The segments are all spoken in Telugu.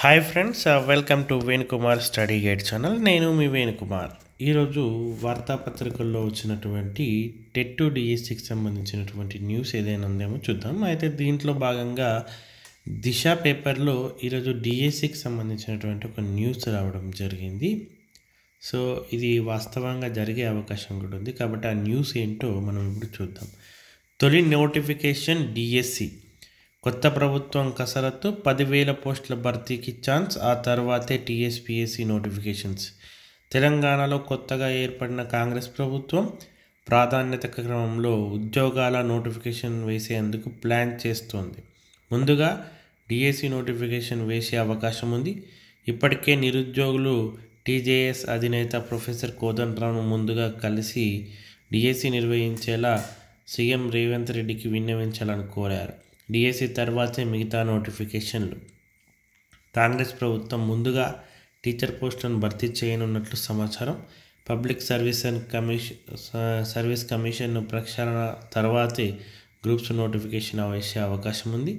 hi friends welcome to Venukumar study guide channel నేను మీ వేణుకుమార్ ఈరోజు వార్తాపత్రికల్లో వచ్చినటువంటి టెట్ టు డిఎస్సికి సంబంధించినటువంటి న్యూస్ ఏదైనా ఉందేమో చూద్దాం అయితే దీంట్లో భాగంగా దిశ పేపర్లో ఈరోజు డిఎస్సికి e సంబంధించినటువంటి ఒక న్యూస్ రావడం జరిగింది సో ఇది వాస్తవంగా జరిగే అవకాశం కూడా ఉంది కాబట్టి ఆ న్యూస్ ఏంటో మనం ఇప్పుడు చూద్దాం తొలి నోటిఫికేషన్ డిఎస్సి కొత్త ప్రభుత్వం కసరత్తు పదివేల పోస్టుల భర్తీకి ఛాన్స్ ఆ తర్వాతే టీఎస్పీఎస్సీ నోటిఫికేషన్స్ తెలంగాణలో కొత్తగా ఏర్పడిన కాంగ్రెస్ ప్రభుత్వం ప్రాధాన్యత క్రమంలో ఉద్యోగాల నోటిఫికేషన్ వేసేందుకు ప్లాన్ చేస్తోంది ముందుగా డిఎస్సి నోటిఫికేషన్ వేసే అవకాశం ఉంది ఇప్పటికే నిరుద్యోగులు టీజేఎస్ అధినేత ప్రొఫెసర్ కోదండరావును ముందుగా కలిసి డిఎస్సి నిర్వహించేలా సీఎం రేవంత్ రెడ్డికి విన్నవించాలని కోరారు డిఎస్సి e తర్వాతే మిగతా నోటిఫికేషన్లు కాంగ్రెస్ ప్రభుత్వం ముందుగా టీచర్ పోస్టులను భర్తీ చేయనున్నట్లు సమాచారం public service and commission service కమిషన్ను ప్రక్షాళన తర్వాతే గ్రూప్స్ నోటిఫికేషన్ వేసే అవకాశం ఉంది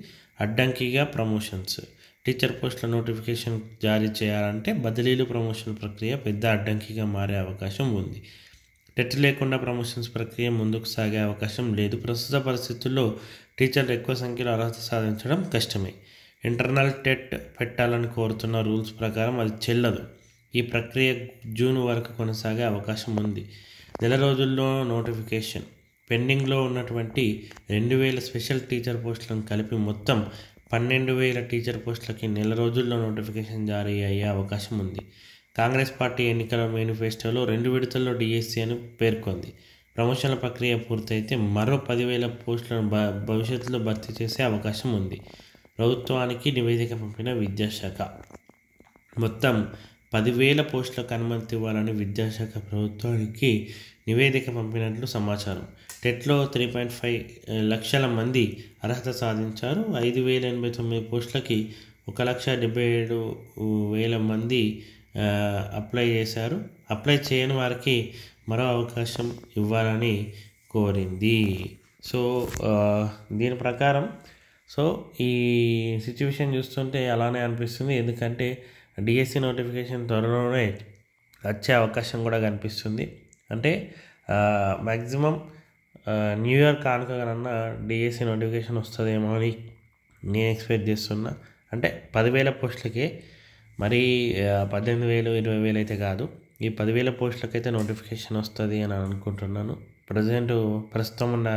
అడ్డంకిగా ప్రమోషన్స్ టీచర్ పోస్టుల నోటిఫికేషన్ జారీ చేయాలంటే బదిలీలు ప్రమోషన్ ప్రక్రియ పెద్ద అడ్డంకిగా మారే అవకాశం ఉంది టెట్ లేకుండా ప్రమోషన్స్ ప్రక్రియ ముందుకు సాగే అవకాశం లేదు ప్రస్తుత పరిస్థితుల్లో టీచర్లు ఎక్కువ సంఖ్యలో అర్హత సాధించడం కష్టమే ఇంటర్నల్ టెట్ పెట్టాలని కోరుతున్న రూల్స్ ప్రకారం అది చెల్లదు ఈ ప్రక్రియ జూన్ వరకు కొనసాగే అవకాశం ఉంది నెల రోజుల్లో నోటిఫికేషన్ పెండింగ్లో ఉన్నటువంటి రెండు వేల స్పెషల్ టీచర్ పోస్టులను కలిపి మొత్తం పన్నెండు వేల టీచర్ పోస్టులకి నెల రోజుల్లో నోటిఫికేషన్ జారీ అయ్యే అవకాశం ఉంది కాంగ్రెస్ పార్టీ ఎన్నికల మేనిఫెస్టోలో రెండు విడతల్లో డిఎస్సీ అని పేర్కొంది ప్రమోషన్ల ప్రక్రియ పూర్తయితే మరో పదివేల పోస్టులను భ భవిష్యత్తులో భర్తీ చేసే అవకాశం ఉంది ప్రభుత్వానికి నివేదిక పంపిన విద్యాశాఖ మొత్తం పదివేల పోస్టులకు అనుమతి ఇవ్వాలని విద్యాశాఖ ప్రభుత్వానికి నివేదిక పంపినట్లు సమాచారం టెట్లో త్రీ పాయింట్ ఫైవ్ లక్షల మంది అర్హత సాధించారు ఐదు వేల ఎనభై తొమ్మిది పోస్టులకి ఒక లక్ష డెబ్బై ఏడు వేల మంది అప్లై చేశారు అప్లై చేయని వారికి మరో అవకాశం ఇవ్వాలని కోరింది సో దీని ప్రకారం సో ఈ సిచ్యువేషన్ చూస్తుంటే అలానే అనిపిస్తుంది ఎందుకంటే డిఎస్సి నోటిఫికేషన్ త్వరలోనే వచ్చే అవకాశం కూడా కనిపిస్తుంది అంటే మ్యాక్సిమం న్యూ ఇయర్ కానుకగానన్నా డిఎస్సి నోటిఫికేషన్ వస్తుందేమో అని నేను ఎక్స్పెక్ట్ చేస్తున్నా అంటే పదివేల పోస్టులకే మరి పద్దెనిమిది వేలు ఇరవై వేలు అయితే కాదు ఈ పదివేల పోస్టులకైతే నోటిఫికేషన్ వస్తుంది అని అనుకుంటున్నాను ప్రజెంట్ ప్రస్తుతం ఉన్న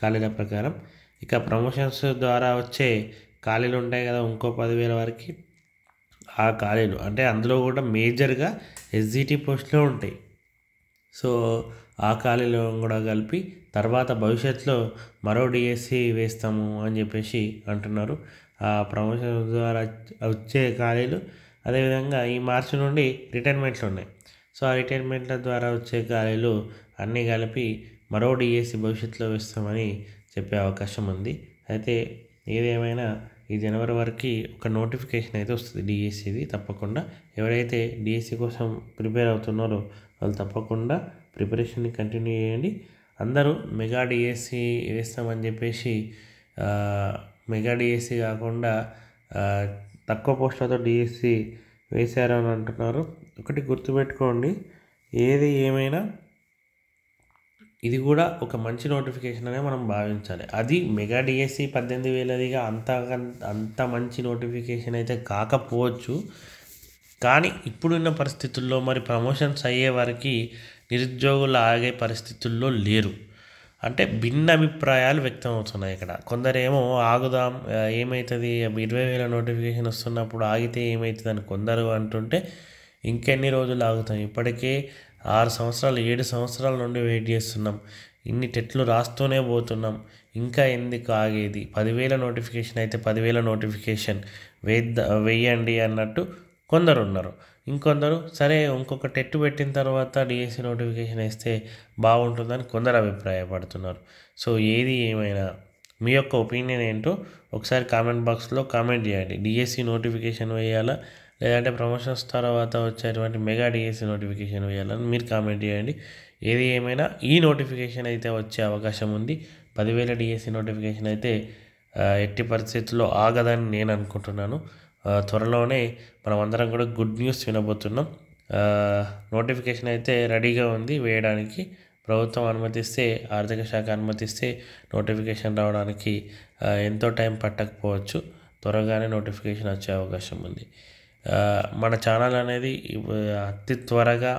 ఖాళీల ప్రకారం ఇక ప్రమోషన్స్ ద్వారా వచ్చే ఖాళీలు ఉంటాయి కదా ఇంకో పదివేల వరకు ఆ ఖాళీలు అంటే అందులో కూడా మేజర్గా ఎస్జిటి పోస్టులు ఉంటాయి సో ఆ ఖాళీలు కూడా కలిపి తర్వాత భవిష్యత్తులో మరో డిఎస్సి వేస్తాము అని చెప్పేసి అంటున్నారు ఆ ప్రమోషన్ ద్వారా వచ్చే ఖాళీలు అదేవిధంగా ఈ మార్చి నుండి రిటైర్మెంట్లు ఉన్నాయి సో ఆ రిటైర్మెంట్ల ద్వారా వచ్చే గాలిలు అన్నీ కలిపి మరో డిఎస్సి భవిష్యత్తులో వేస్తామని చెప్పే అవకాశం ఉంది అయితే ఏదేమైనా ఈ జనవరి వరకు ఒక నోటిఫికేషన్ అయితే వస్తుంది డిఎస్సిది తప్పకుండా ఎవరైతే డిఎస్సి కోసం ప్రిపేర్ అవుతున్నారో వాళ్ళు తప్పకుండా ప్రిపరేషన్ని కంటిన్యూ చేయండి అందరూ మెగా డిఎస్సి వేస్తామని చెప్పేసి మెగా డిఎస్సి కాకుండా తక్కువ పోస్టులతో డిఎస్సి వేశారు అని అంటున్నారు ఒకటి గుర్తుపెట్టుకోండి ఏది ఏమైనా ఇది కూడా ఒక మంచి నోటిఫికేషన్ అనే మనం భావించాలి అది మెగా డిఎస్సి పద్దెనిమిది వేలదిగా అంత అంత మంచి నోటిఫికేషన్ అయితే కాకపోవచ్చు కానీ ఇప్పుడున్న పరిస్థితుల్లో మరి ప్రమోషన్స్ అయ్యే వారికి నిరుద్యోగులు ఆగే పరిస్థితుల్లో లేరు అంటే భిన్న అభిప్రాయాలు వ్యక్తం అవుతున్నాయి ఇక్కడ కొందరేమో ఆగుదాం ఏమవుతుంది ఇరవై వేల నోటిఫికేషన్ వస్తున్నప్పుడు ఆగితే ఏమవుతుంది అని కొందరు అంటుంటే ఇంకెన్ని రోజులు ఆగుతాం ఇప్పటికే ఆరు సంవత్సరాలు ఏడు సంవత్సరాల నుండి వెయిట్ చేస్తున్నాం ఇన్ని టెట్లు రాస్తూనే పోతున్నాం ఇంకా ఎందుకు ఆగేది పదివేల నోటిఫికేషన్ అయితే పదివేల నోటిఫికేషన్ వేద్ద వేయండి అన్నట్టు కొందరు ఉన్నారు ఇంకొందరు సరే ఇంకొక టెట్టు పెట్టిన తర్వాత డిఎస్సి e నోటిఫికేషన్ వేస్తే బాగుంటుందని కొందరు అభిప్రాయపడుతున్నారు సో ఏది ఏమైనా మీ యొక్క ఒపీనియన్ ఏంటో ఒకసారి కామెంట్ బాక్స్లో కామెంట్ చేయండి డిఎస్సి e నోటిఫికేషన్ వేయాలా లేదంటే ప్రమోషన్స్ తర్వాత వచ్చేటువంటి మెగా డిఎస్సి e నోటిఫికేషన్ వేయాలని మీరు కామెంట్ చేయండి ఏది ఏమైనా ఈ నోటిఫికేషన్ అయితే వచ్చే అవకాశం ఉంది పదివేల డిఎస్సి నోటిఫికేషన్ అయితే ఎట్టి పరిస్థితుల్లో ఆగదని నేను అనుకుంటున్నాను త్వరలోనే మనం అందరం కూడా గుడ్ న్యూస్ వినబోతున్నాం నోటిఫికేషన్ అయితే రెడీగా ఉంది వేయడానికి ప్రభుత్వం అనుమతిస్తే ఆర్థిక శాఖ అనుమతిస్తే నోటిఫికేషన్ రావడానికి ఎంతో టైం పట్టకపోవచ్చు త్వరగానే నోటిఫికేషన్ వచ్చే అవకాశం ఉంది మన ఛానల్ అనేది అతి త్వరగా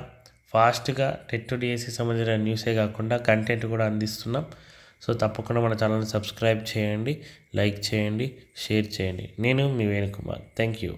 ఫాస్ట్గా టెట్ డిఎస్సి సంబంధించిన న్యూసే కాకుండా కంటెంట్ కూడా అందిస్తున్నాం సో తప్పకుండా మన ఛానల్ని సబ్స్క్రైబ్ చేయండి లైక్ చేయండి షేర్ చేయండి నేను మీ వేణుకుమార్ థ్యాంక్ యూ